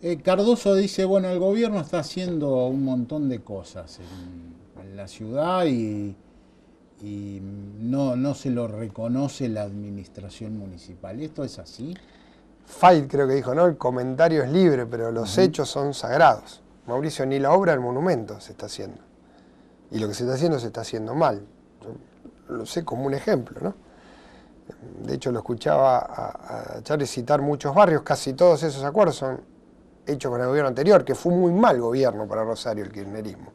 Eh, Cardoso dice, bueno, el gobierno está haciendo un montón de cosas en, la ciudad y, no, no, se lo reconoce la administración municipal. ¿Esto es así? Fight creo que dijo, ¿no? El comentario es libre, pero los hechos son sagrados. Mauricio, ni la obra del monumento se está haciendo. Y lo que se está haciendo se está haciendo mal. lo sé como un ejemplo, ¿no? De hecho, lo escuchaba a, a Charles citar muchos barrios, casi todos esos acuerdos son hecho con el gobierno anterior, que fue muy mal gobierno para Rosario el kirchnerismo.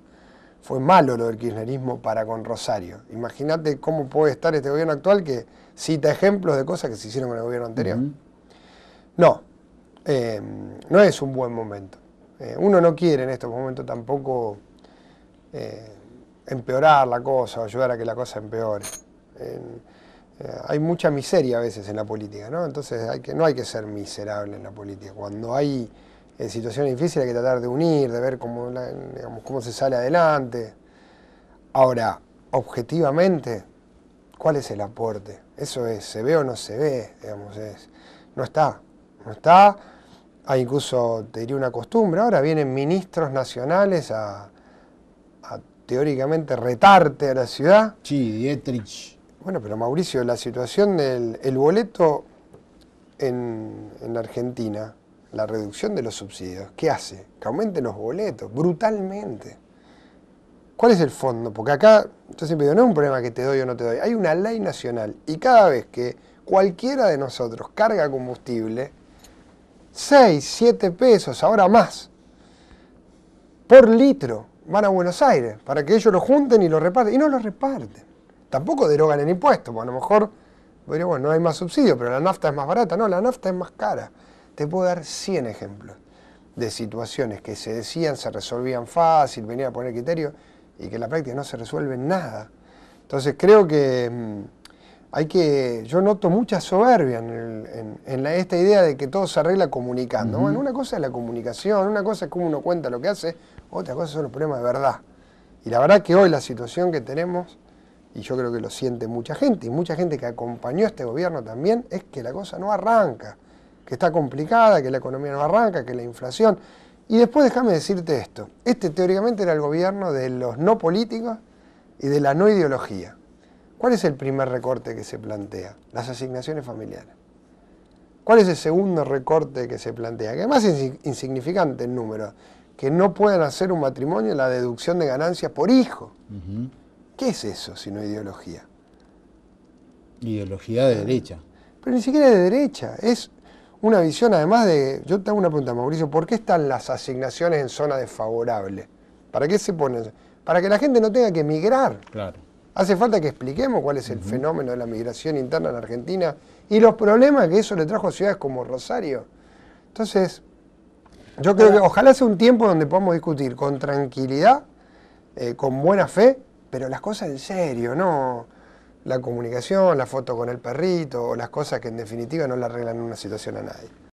Fue malo lo del kirchnerismo para con Rosario. Imagínate cómo puede estar este gobierno actual que cita ejemplos de cosas que se hicieron con el gobierno anterior. No, eh, no es un buen momento. Eh, uno no quiere en estos momentos tampoco eh, empeorar la cosa o ayudar a que la cosa empeore. hay mucha miseria a veces en la política, ¿no? Entonces no hay que ser miserable en la política. Cuando hay en situación difícil, hay que tratar de unir, de ver cómo, digamos, cómo se sale adelante. Ahora, objetivamente, ¿cuál es el aporte? Eso es, ¿se ve o no se ve? no está, no está. Hay incluso, te diría, una costumbre. Ahora vienen ministros nacionales a, teóricamente retarte a la ciudad. Sí, Dietrich. Bueno, pero Mauricio, la situación del el boleto en, en Argentina la reducción de los subsidios, ¿qué hace? Que aumenten los boletos, brutalmente. ¿Cuál es el fondo? Porque acá, yo siempre digo, no es un problema que te doy o no te doy, hay una ley nacional y cada vez que cualquiera de nosotros carga combustible, 6, 7 pesos, ahora más, por litro van a Buenos Aires para que ellos lo junten y lo reparten. Y no lo reparten. Tampoco derogan el impuesto, porque a lo mejor, bueno, no hay más subsidio, pero la nafta es más barata. No, la nafta es más cara. Te puedo dar 100 ejemplos de situaciones que se decían se resolvían fácil, venía a poner criterio, y que en la práctica no se resuelve nada. Entonces creo que mm, hay que, yo noto mucha soberbia en, esta idea de que todo se arregla comunicando. Bueno, una cosa es la comunicación, una cosa es cómo uno cuenta lo que hace, otra cosa son los problemas de verdad. Y la verdad que hoy la situación que tenemos, y yo creo que lo siente mucha gente, y mucha gente que acompañó a este gobierno también, es que la cosa no arranca que está complicada, que la economía no arranca, que la inflación. Y después déjame decirte esto, este teóricamente era el gobierno de los no políticos y de la no ideología. ¿Cuál es el primer recorte que se plantea? Las asignaciones familiares. ¿Cuál es el segundo recorte que se plantea? Que además es insignificante el número, que no puedan hacer un matrimonio la deducción de ganancias por hijo. ¿Qué es eso si no ideología? Ideología de derecha. Pero ni siquiera de derecha, es una visión además de... Yo te hago una pregunta, Mauricio, ¿por qué están las asignaciones en zona desfavorable? ¿Para qué se ponen? Para que la gente no tenga que migrar Hace falta que expliquemos cuál es el fenómeno de la migración interna en Argentina y los problemas que eso le trajo a ciudades como Rosario. Entonces, yo creo que ojalá sea un tiempo donde podamos discutir con tranquilidad, eh, con buena fe, pero las cosas en serio, no, la comunicación, la foto con el perrito o las cosas que en definitiva no le arreglan una situación a nadie.